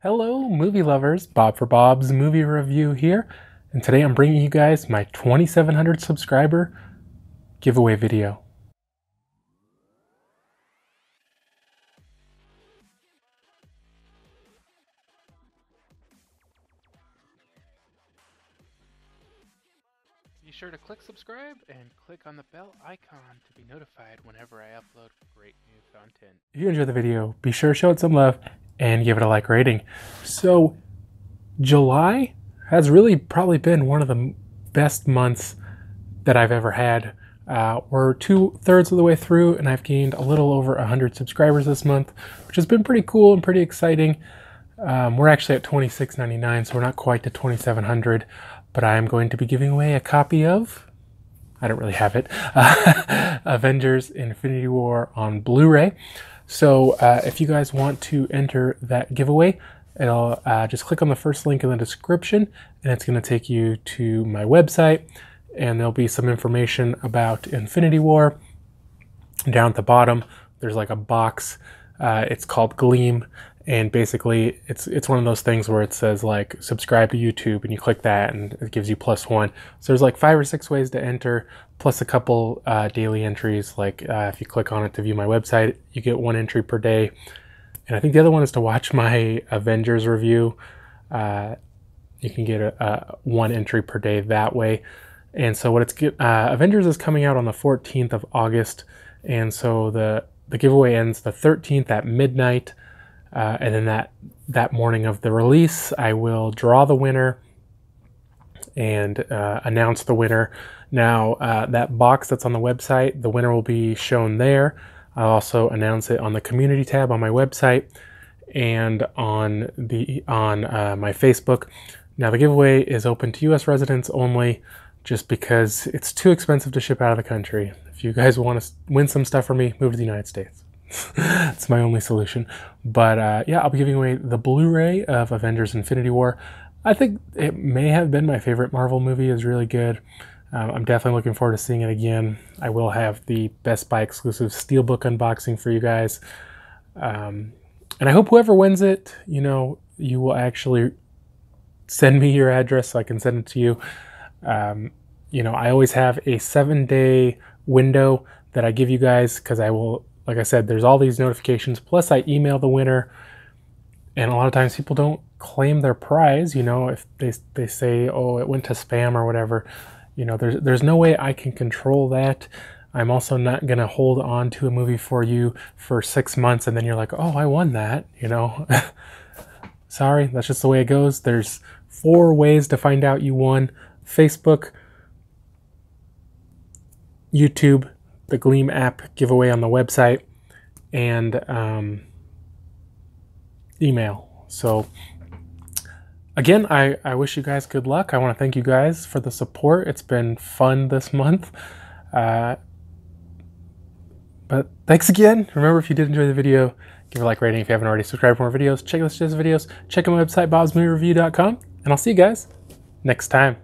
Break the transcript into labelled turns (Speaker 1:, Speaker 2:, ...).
Speaker 1: Hello, movie lovers. Bob for Bob's Movie Review here. And today I'm bringing you guys my 2700 subscriber giveaway video. Be sure to click subscribe and click on the bell icon to be notified whenever I upload great new content. If you enjoyed the video, be sure to show it some love and give it a like rating. So July has really probably been one of the best months that I've ever had. Uh, we're two thirds of the way through and I've gained a little over 100 subscribers this month, which has been pretty cool and pretty exciting. Um, we're actually at 26.99, so we're not quite to 2,700, but I am going to be giving away a copy of I don't really have it, uh, Avengers Infinity War on Blu ray. So uh, if you guys want to enter that giveaway, it'll uh, just click on the first link in the description and it's going to take you to my website and there'll be some information about Infinity War. Down at the bottom, there's like a box. Uh, it's called Gleam and basically it's it's one of those things where it says like subscribe to YouTube and you click that and it gives you plus one. So there's like five or six ways to enter, plus a couple uh, daily entries. Like uh, if you click on it to view my website, you get one entry per day, and I think the other one is to watch my Avengers review. Uh, you can get a, a, one entry per day that way. And so what it's uh, Avengers is coming out on the 14th of August, and so the the giveaway ends the 13th at midnight. Uh, and then that, that morning of the release, I will draw the winner and uh, announce the winner. Now, uh, that box that's on the website, the winner will be shown there. I'll also announce it on the community tab on my website and on the on uh, my Facebook. Now, the giveaway is open to U.S. residents only, just because it's too expensive to ship out of the country. If you guys want to win some stuff for me, move to the United States. It's my only solution. But uh, yeah, I'll be giving away the Blu-ray of Avengers: Infinity War. I think it may have been my favorite Marvel movie. is really good. Um, I'm definitely looking forward to seeing it again. I will have the Best Buy exclusive Steelbook unboxing for you guys. Um, and I hope whoever wins it, you know, you will actually send me your address so I can send it to you. Um, you know, I always have a seven day window that I give you guys because I will like I said, there's all these notifications. Plus, I email the winner, and a lot of times people don't claim their prize. You know, if they, they say, oh, it went to spam or whatever, you know, there's, there's no way I can control that. I'm also not going to hold on to a movie for you for six months and then you're like, oh, I won that, you know. Sorry, that's just the way it goes. There's four ways to find out you won Facebook, YouTube, the Gleam app giveaway on the website and um, email. So again, I, I wish you guys good luck. I want to thank you guys for the support. It's been fun this month. Uh, but thanks again. Remember, if you did enjoy the video, give a like rating if you haven't already. Subscribe for more videos. Check out this videos. Check out my website, bobsmoviereview.com. And I'll see you guys next time.